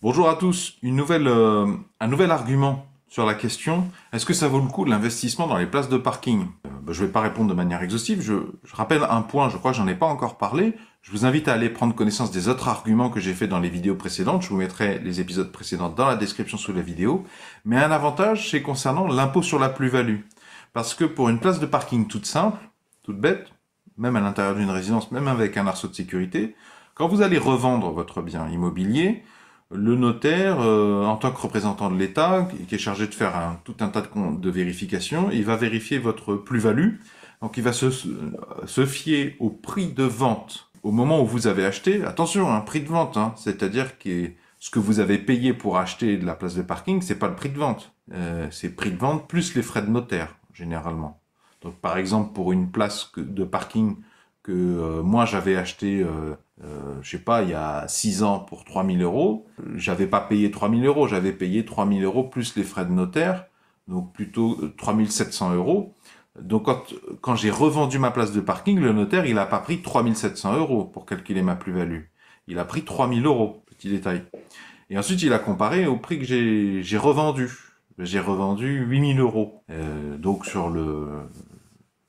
Bonjour à tous, nouvelle, euh, un nouvel argument sur la question, est-ce que ça vaut le coup de l'investissement dans les places de parking euh, bah, Je ne vais pas répondre de manière exhaustive, je, rappelle un point, je crois que j'en ai pas encore parlé, je vous invite à aller prendre connaissance des autres arguments que j'ai fait dans les vidéos précédentes, je vous mettrai les épisodes précédents dans la description sous la vidéo, mais un avantage c'est concernant l'impôt sur la plus-value, parce que pour une place de parking toute simple, toute bête, même à l'intérieur d'une résidence, même avec un arceau de sécurité, quand vous allez revendre votre bien immobilier, le notaire, euh, en tant que représentant de l'État, qui est chargé de faire tout un tas de, de vérifications, il va vérifier votre plus-value. Donc il va se, fier au prix de vente au moment où vous avez acheté. Attention, un prix de vente, hein, c'est-à-dire que ce que vous avez payé pour acheter de la place de parking, c'est pas le prix de vente. Euh, c'est prix de vente plus les frais de notaire, généralement. Donc par exemple, pour une place de parking que euh, moi j'avais acheté euh, je sais pas, il y a 6 ans pour 3000 euros, j'avais pas payé 3000 euros, j'avais payé 3000 euros plus les frais de notaire, donc plutôt 3700 euh, euros. Donc quand, j'ai revendu ma place de parking, le notaire, il n'a pas pris 3700 euros pour calculer ma plus-value. Il a pris 3000 euros, petit détail. Et ensuite, il a comparé au prix que j'ai revendu. J'ai revendu 8000 euros. Euh, donc sur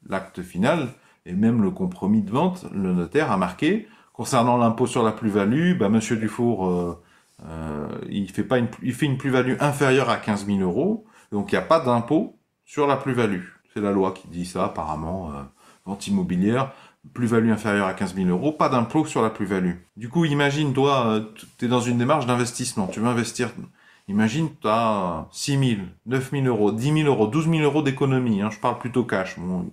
l'acte final, et même le compromis de vente, le notaire a marqué Concernant l'impôt sur la plus-value, M. Bah, Monsieur Dufour, euh, euh, il, fait pas une, fait une plus-value inférieure à 15 000 euros, donc il n'y a pas d'impôt sur la plus-value. C'est la loi qui dit ça, apparemment, euh, vente immobilière, plus-value inférieure à 15 000 euros, pas d'impôt sur la plus-value. Du coup, imagine, toi, euh, tu es dans une démarche d'investissement, tu veux investir. Imagine, tu as 6 000, 9 000 euros, 10 000 euros, 12 000 euros d'économie, hein, je parle plutôt cash. Bon,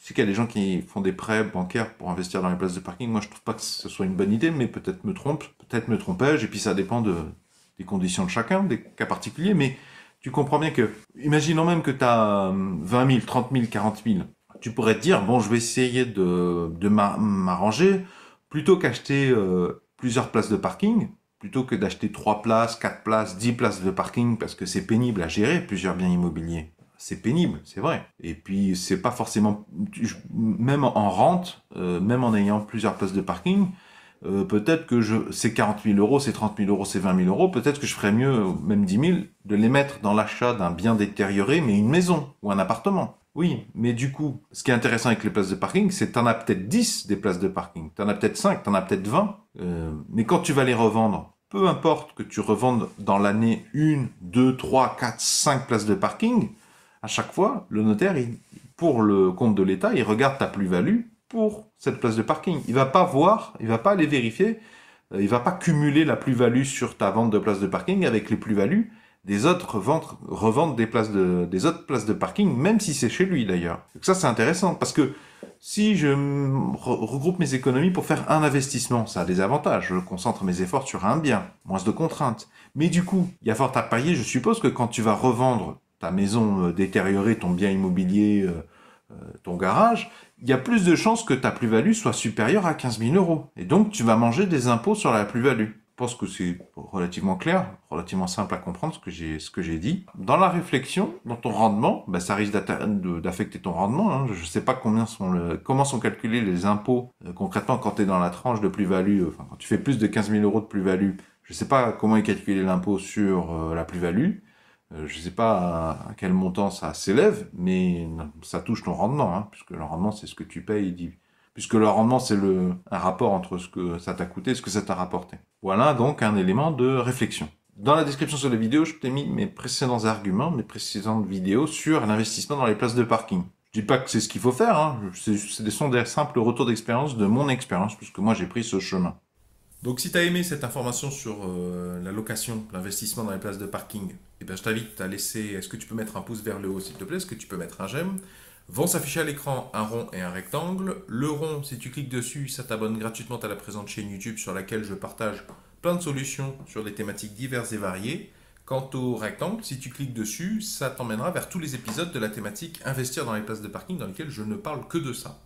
je sais qu'il y a des gens qui font des prêts bancaires pour investir dans les places de parking. Moi, je trouve pas que ce soit une bonne idée, mais peut-être me trompe, peut-être me trompe je et puis ça dépend des conditions de chacun, des cas particuliers, mais tu comprends bien que, imaginons même que tu as 20 000, 30 000, 40 000, tu pourrais te dire, bon, je vais essayer de, m'arranger, plutôt qu'acheter euh, plusieurs places de parking, plutôt que d'acheter 3 places, 4 places, 10 places de parking, parce que c'est pénible à gérer, plusieurs biens immobiliers c'est pénible, c'est vrai. Et puis c'est pas forcément, même en rente, euh, même en ayant plusieurs places de parking, euh, peut-être que je, c'est 40 000 euros, c'est 30 000 euros, c'est 20 000 euros, peut-être que je ferais mieux, même 10 000, de les mettre dans l'achat d'un bien détérioré, mais une maison ou un appartement. Oui, mais du coup, ce qui est intéressant avec les places de parking, c'est que en as peut-être 10 des places de parking, Tu en as peut-être 5, tu en as peut-être 20, euh, mais quand tu vas les revendre, peu importe que tu revendes dans l'année 1, 2, 3, 4, 5 places de parking, à chaque fois, le notaire, pour le compte de l'État, il regarde ta plus-value pour cette place de parking. Il va pas voir, il va pas aller vérifier, euh, il va pas cumuler la plus-value sur ta vente de place de parking avec les plus-values des autres ventes, reventes des places de, des autres places de parking, même si c'est chez lui d'ailleurs. ça, c'est intéressant parce que si je regroupe mes économies pour faire un investissement, ça a des avantages. Je concentre mes efforts sur un bien, moins de contraintes. Mais du coup, il y a fort à payer, je suppose que quand tu vas revendre ta maison euh, détériorée, ton bien immobilier, euh, euh, ton garage, il y a plus de chances que ta plus-value soit supérieure à 15 000 euros. Et donc, tu vas manger des impôts sur la plus-value. Je pense que c'est relativement clair, relativement simple à comprendre ce que j'ai dit. Dans la réflexion, dans ton rendement, bah, ça risque d'affecter ton rendement. Hein. Je ne sais pas combien sont comment sont calculés les impôts concrètement quand tu es dans la tranche de plus-value. Enfin, quand tu fais plus de 15 000 euros de plus-value, je ne sais pas comment est calculé l'impôt sur la plus-value. Euh, je ne sais pas à quel montant ça s'élève, mais ça touche ton rendement, hein, puisque le rendement, c'est ce que tu payes, puisque le rendement, c'est le, un rapport entre ce que ça t'a coûté et ce que ça t'a rapporté. Voilà donc un élément de réflexion. Dans la description sur la vidéo, je t'ai mis mes précédents arguments, mes précédentes vidéos sur l'investissement dans les places de parking. Je dis pas que c'est ce qu'il faut faire, hein, c'est sont des simples retours d'expérience de mon expérience, puisque moi j'ai pris ce chemin. Donc si tu as aimé cette information sur euh, la location, l'investissement dans les places de parking, eh ben, je t'invite à laisser, est-ce que tu peux mettre un pouce vers le haut s'il te plaît, est-ce que tu peux mettre un j'aime Vont s'afficher à l'écran un rond et un rectangle. Le rond, si tu cliques dessus, ça t'abonne gratuitement à la présente chaîne YouTube sur laquelle je partage plein de solutions sur des thématiques diverses et variées. Quant au rectangle, si tu cliques dessus, ça t'emmènera vers tous les épisodes de la thématique investir dans les places de parking dans lesquelles je ne parle que de ça.